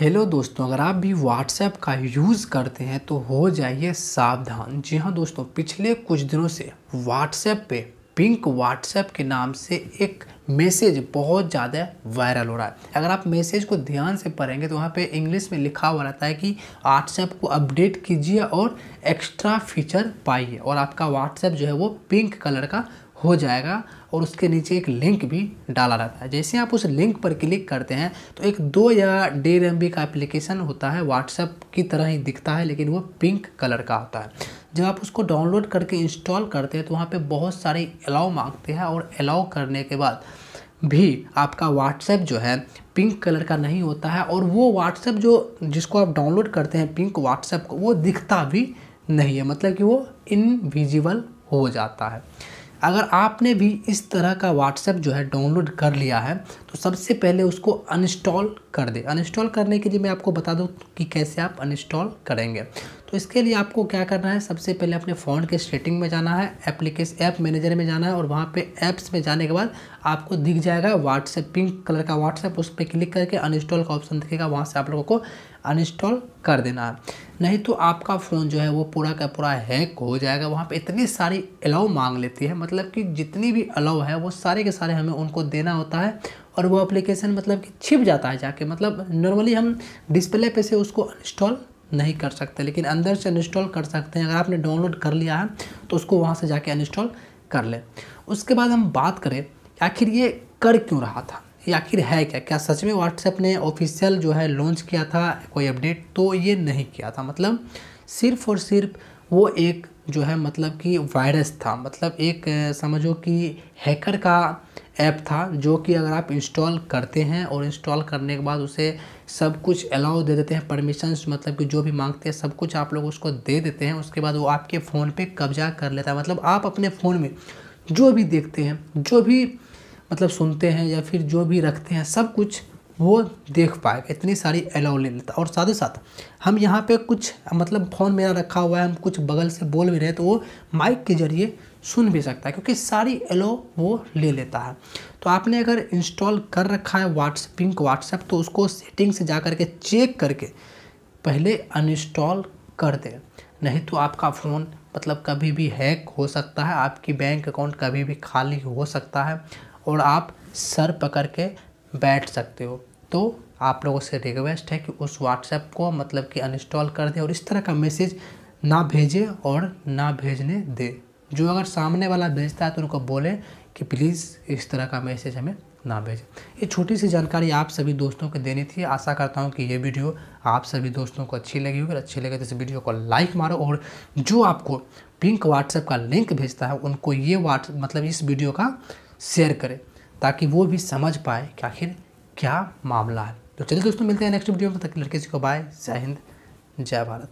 hello दोस्तों अगर आप भी व्हाट्सएप का यूज़ करते हैं तो हो जाइए सावधान जी हाँ दोस्तों पिछले कुछ दिनों से व्हाट्सएप पे पिंक व्हाट्सएप के नाम से एक मैसेज बहुत ज़्यादा वायरल हो रहा है अगर आप मैसेज को ध्यान से पढ़ेंगे तो वहाँ पे इंग्लिश में लिखा हुआ रहता है कि व्हाट्सएप को अपडेट कीजिए और एक्स्ट्रा फीचर पाइए और आपका व्हाट्सएप जो है वो पिंक कलर का हो जाएगा और उसके नीचे एक लिंक भी डाला रहता है जैसे आप उस लिंक पर क्लिक करते हैं तो एक दो या डेढ़ एम का एप्लीकेशन होता है व्हाट्सएप की तरह ही दिखता है लेकिन वो पिंक कलर का होता है जब आप उसको डाउनलोड करके इंस्टॉल करते हैं तो वहाँ पर बहुत सारे अलाउ मांगते हैं और अलाउ करने के बाद भी आपका व्हाट्सएप जो है पिंक कलर का नहीं होता है और वो व्हाट्सएप जो जिसको आप डाउनलोड करते हैं पिंक व्हाट्सएप को वो दिखता भी नहीं है मतलब कि वो इनविजिबल हो जाता है अगर आपने भी इस तरह का व्हाट्सएप जो है डाउनलोड कर लिया है तो सबसे पहले उसको अनइंस्टॉल कर दे अनइंस्टॉल करने के लिए मैं आपको बता दूँ कि कैसे आप अनइंस्टॉल करेंगे तो इसके लिए आपको क्या करना है सबसे पहले अपने फ़ोन के सेटिंग में जाना है एप्लीकेशन ऐप मैनेजर में जाना है और वहाँ पे ऐप्स में जाने के बाद आपको दिख जाएगा व्हाट्सएप पिंक कलर का व्हाट्सएप उस पर क्लिक करके अनइंस्टॉल का ऑप्शन दिखेगा वहाँ से आप लोगों को अनइंस्टॉल कर देना है नहीं तो आपका फ़ोन जो है वो पूरा का पूरा हैक हो जाएगा वहाँ पे इतनी सारी अलाउ मांग लेती है मतलब कि जितनी भी अलाउ है वो सारे के सारे हमें उनको देना होता है और वो एप्लीकेशन मतलब कि छिप जाता है जाके मतलब नॉर्मली हम डिस्प्ले पे से उसको इंस्टॉल नहीं कर सकते लेकिन अंदर से इंस्टॉल कर सकते हैं अगर आपने डाउनलोड कर लिया है तो उसको वहाँ से जाके अनइंस्टॉल कर लें उसके बाद हम बात करें आखिर ये कर क्यों रहा था ये आखिर है क्या क्या सच में व्हाट्सएप ने ऑफिशियल जो है लॉन्च किया था कोई अपडेट तो ये नहीं किया था मतलब सिर्फ़ और सिर्फ वो एक जो है मतलब कि वायरस था मतलब एक समझो कि हैकर का ऐप था जो कि अगर आप इंस्टॉल करते हैं और इंस्टॉल करने के बाद उसे सब कुछ अलाउ दे देते हैं परमिशंस मतलब कि जो भी मांगते हैं सब कुछ आप लोग उसको दे देते हैं उसके बाद वो आपके फ़ोन पे कब्जा कर लेता है मतलब आप अपने फ़ोन में जो भी देखते हैं जो भी मतलब सुनते हैं या फिर जो भी रखते हैं सब कुछ वो देख पाएगा इतनी सारी अलाउ ले लेता और साथ ही साथ हम यहाँ पे कुछ मतलब फ़ोन मेरा रखा हुआ है हम कुछ बगल से बोल भी रहे हैं तो वो माइक के ज़रिए सुन भी सकता है क्योंकि सारी एलो वो ले लेता है तो आपने अगर इंस्टॉल कर रखा है व्हाट्स पिंक व्हाट्सएप तो उसको सेटिंग से जा करके चेक करके पहले अनइंस्टॉल कर दें नहीं तो आपका फ़ोन मतलब कभी भी हैक हो सकता है आपकी बैंक अकाउंट कभी भी खाली हो सकता है और आप सर पकड़ के बैठ सकते हो तो आप लोगों से रिक्वेस्ट है कि उस व्हाट्सएप को मतलब कि अनइंस्टॉल कर दें और इस तरह का मैसेज ना भेजें और ना भेजने दें जो अगर सामने वाला भेजता है तो उनको बोलें कि प्लीज़ इस तरह का मैसेज हमें ना भेजें ये छोटी सी जानकारी आप सभी दोस्तों को देनी थी आशा करता हूँ कि ये वीडियो आप सभी दोस्तों को अच्छी लगी होगी अच्छी लगे तो इस वीडियो को लाइक मारो और जो आपको पिंक व्हाट्सएप का लिंक भेजता है उनको ये व्हाट्स मतलब इस वीडियो का शेयर करें ताकि वो भी समझ पाए कि आखिर क्या मामला है तो चलिए दोस्तों मिलते हैं नेक्स्ट वीडियो में तक लड़के जी को बाय जय हिंद जय भारत